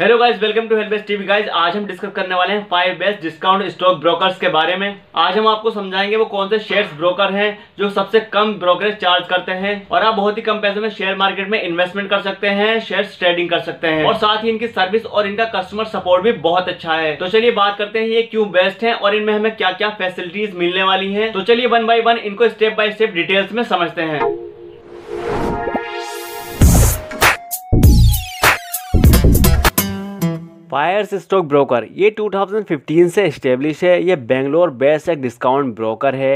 hello guys welcome to help TV guys आज हम discuss करने वाले हैं five best discount stock brokers के बारे में आज हम आपको समझाएंगे वो कौन से शेयर्स ब्रोकर हैं जो सबसे कम ब्रोकरेज चार्ज करते हैं और आप बहुत ही कम पैसे में शेयर मार्केट में इन्वेस्टमेंट कर सकते हैं शेयर ट्रेडिंग कर सकते हैं और साथ ही इनकी सर्विस और इनका कस्टमर सपोर्ट भी बहुत अच्छा है तो चलिए बात करते हैं ये क्यों बेस्ट है और इनमें हमें क्या क्या फैसिलिटीज मिलने वाली है तो चलिए वन बाई वन इनको स्टेप बाय स्टेप डिटेल्स में समझते हैं फायर्स स्टॉक ब्रोकर ये 2015 से इस्टेब्लिश है ये बेंगलोर बेस्ड एक डिस्काउंट ब्रोकर है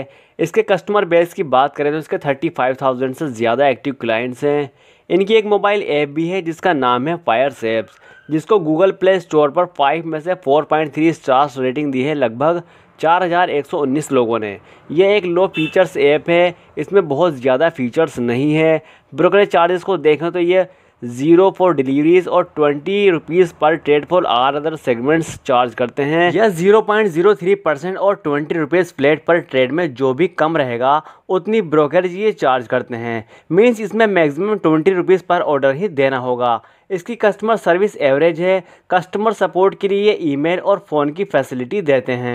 इसके कस्टमर बेस की बात करें तो इसके 35,000 से ज़्यादा एक्टिव क्लाइंट्स हैं इनकी एक मोबाइल ऐप भी है जिसका नाम है फायर्स एप्स जिसको गूगल प्ले स्टोर पर 5 में से 4.3 स्टार्स रेटिंग दी है लगभग 4,119 लोगों ने यह एक लो फीचर्स ऐप है इसमें बहुत ज़्यादा फीचर्स नहीं है ब्रोकरेज चार्जेस को देखें तो ये जीरो फॉर डिलीवरीज और ट्वेंटी रुपीज़ पर trade for all other segments charge करते हैं या zero point zero three percent और ट्वेंटी रुपीज़ फ्लैट पर ट्रेड में जो भी कम रहेगा उतनी ब्रोकरेज ये चार्ज करते हैं मीन्स इसमें मैक्सिमम ट्वेंटी रुपीज़ पर ऑर्डर ही देना होगा इसकी कस्टमर सर्विस एवरेज है कस्टमर सपोर्ट के लिए ईमेल और फ़ोन की फैसिलिटी देते हैं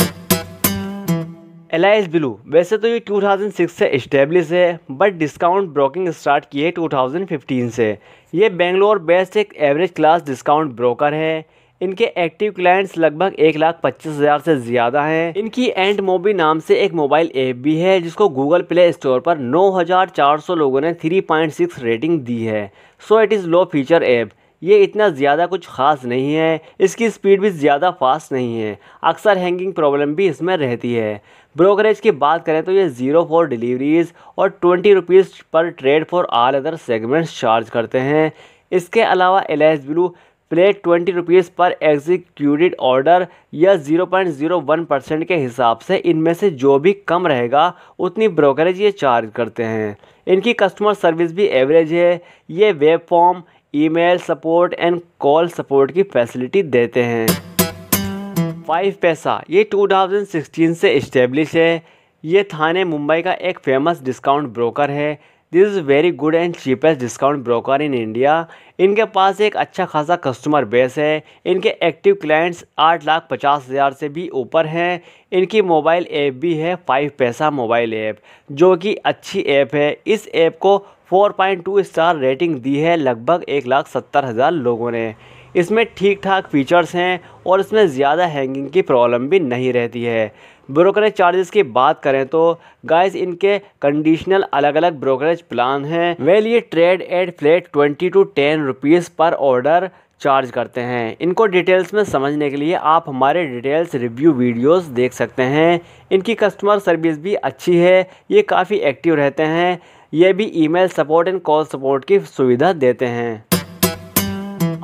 एलाइस ब्लू वैसे तो ये 2006 से इस्टेब्लिश है बट डिस्काउंट ब्रोकिंग स्टार्ट किए 2015 से ये बेंगलोर बेस्ट एक एवरेज क्लास डिस्काउंट ब्रोकर है इनके एक्टिव क्लाइंट्स लगभग एक लाख पच्चीस हज़ार से ज़्यादा हैं इनकी एंड मोबी नाम से एक मोबाइल ऐप भी है जिसको गूगल प्ले स्टोर पर 9,400 लोगों ने 3.6 रेटिंग दी है so it is low feature app ये इतना ज़्यादा कुछ ख़ास नहीं है इसकी स्पीड भी ज़्यादा फास्ट नहीं है अक्सर हैंगिंग प्रॉब्लम भी इसमें रहती है ब्रोकरेज की बात करें तो ये ज़ीरो फॉर डिलीवरीज और ट्वेंटी रुपीज़ पर trade for all other segments charge करते हैं इसके अलावा L S blue plate twenty rupees पर एग्जीक्यूटिड ऑर्डर या zero point zero one percent के हिसाब से इनमें से जो भी कम रहेगा उतनी ब्रोकरेज ये चार्ज करते हैं इनकी कस्टमर सर्विस भी एवरेज है ये web form email support and call support की फैसिलिटी देते हैं फाइव पैसा ये 2016 से इस्टेब्लिश है ये थाने मुंबई का एक फेमस डिस्काउंट ब्रोकर है this is very good and cheapest discount broker in India इनके पास एक अच्छा खासा कस्टमर बेस है इनके एक्टिव क्लाइंट्स आठ लाख पचास हज़ार से भी ऊपर हैं इनकी मोबाइल ऐप भी है फाइव पैसा मोबाइल ऐप जो कि अच्छी ऐप है इस ऐप को 4.2 स्टार रेटिंग दी है लगभग एक लाख सत्तर हज़ार लोगों ने इसमें ठीक ठाक फीचर्स हैं और इसमें ज़्यादा हैंगिंग की प्रॉब्लम भी नहीं रहती है ब्रोकरेज चार्जेस की बात करें तो गाइस इनके कंडीशनल अलग अलग ब्रोकरेज प्लान हैं वेल ये trade at flat twenty to ten rupees पर ऑर्डर चार्ज करते हैं इनको डिटेल्स में समझने के लिए आप हमारे डिटेल्स रिव्यू वीडियोस देख सकते हैं इनकी कस्टमर सर्विस भी अच्छी है ये काफ़ी एक्टिव रहते हैं ये भी email support and call support की सुविधा देते हैं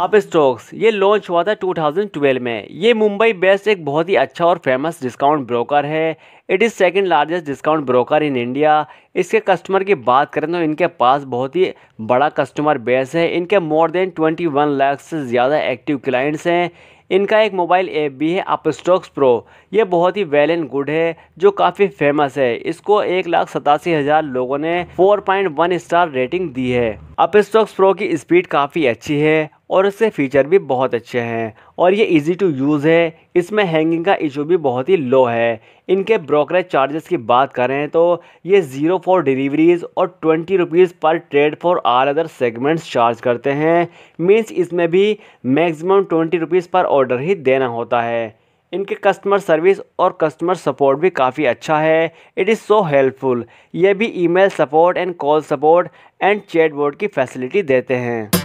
अब स्टॉक्स ये लॉन्च हुआ था 2012 में ये मुंबई बेस्ट एक बहुत ही अच्छा और फेमस डिस्काउंट ब्रोकर है it is second largest discount broker in India इसके कस्टमर की बात करें तो इनके पास बहुत ही बड़ा कस्टमर बेस है इनके मोर देन 21 लाख से ज़्यादा एक्टिव क्लाइंट्स हैं इनका एक मोबाइल ऐप भी है स्टॉक्स प्रो ये बहुत ही वेल एंड गुड है जो काफ़ी फेमस है इसको एक लाख सतासी हज़ार लोगों ने 4.1 स्टार रेटिंग दी है स्टॉक्स प्रो की स्पीड काफ़ी अच्छी है और इससे फ़ीचर भी बहुत अच्छे हैं और ये इजी टू यूज़ है इसमें हैंगिंग का इशू भी बहुत ही लो है इनके ब्रोकरेज चार्जेस की बात करें तो ये ज़ीरो फॉर डिलीवरीज़ और ट्वेंटी रुपीज़ पर trade for all other segments charge करते हैं मीन्स इसमें भी मैक्सिमम ट्वेंटी रुपीज़ पर ऑर्डर ही देना होता है इनके कस्टमर सर्विस और कस्टमर सपोर्ट भी काफ़ी अच्छा है इट इज़ सो हेल्पफुल ये भी email support and call support and chat board की फैसिलिटी देते हैं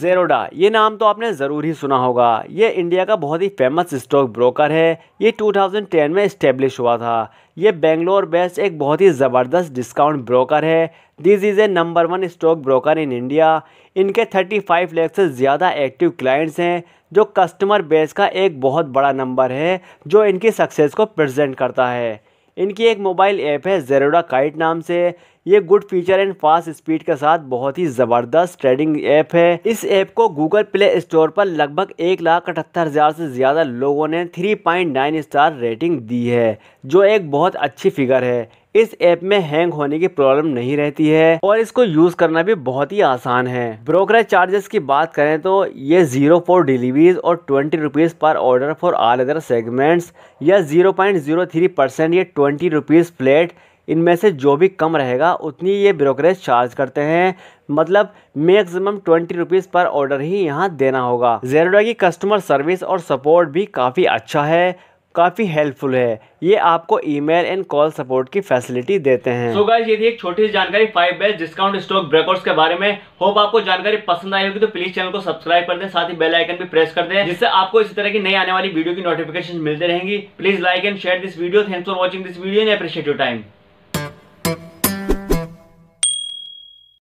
जेरोडा ये नाम तो आपने ज़रूर ही सुना होगा ये इंडिया का बहुत ही फेमस स्टॉक ब्रोकर है ये 2010 में इस्टेब्लिश हुआ था ये बेंगलोर बेस्ट एक बहुत ही ज़बरदस्त डिस्काउंट ब्रोकर है this is a number one stock broker in India इनके 35 लाख से ज़्यादा एक्टिव क्लाइंट्स हैं जो कस्टमर बेस का एक बहुत बड़ा नंबर है जो इनकी सक्सेस को प्रजेंट करता है इनकी एक मोबाइल ऐप है जेरोडा काइट नाम से ये good feature and fast speed के साथ बहुत ही ज़बरदस्त ट्रेडिंग ऐप है इस ऐप को गूगल प्ले स्टोर पर लगभग एक लाख अठहत्तर हज़ार से ज़्यादा लोगों ने 3.9 स्टार रेटिंग दी है जो एक बहुत अच्छी फिगर है इस ऐप में हैंग होने की प्रॉब्लम नहीं रहती है और इसको यूज करना भी बहुत ही आसान है ब्रोकरेज चार्जेस की बात करें तो ये जीरो फॉर डिलीवरीज और ट्वेंटी रुपीज पर order for all other segments या zero point zero three percent या ट्वेंटी रुपीज फ्लैट इनमें से जो भी कम रहेगा उतनी ये ब्रोकरेज चार्ज करते हैं मतलब मैक्सिमम ट्वेंटी रुपीज़ पर ऑर्डर ही यहाँ देना होगा जेरोडा की कस्टमर सर्विस और सपोर्ट भी काफ़ी अच्छा है काफ़ी हेल्पफुल है ये आपको ईमेल एंड कॉल सपोर्ट की फैसिलिटी देते हैं सो so ये थी एक छोटी सी जानकारी five best discount stock brokers के बारे में होप आपको जानकारी पसंद आई होगी तो प्लीज चैनल को सब्सक्राइब कर दें साथ ही बेल आइकन भी प्रेस कर दें जिससे आपको इसी तरह की नई आने वाली वीडियो की नोटिफिकेशन मिलते रहेंगी please like and share this video thanks for watching this video and appreciate you time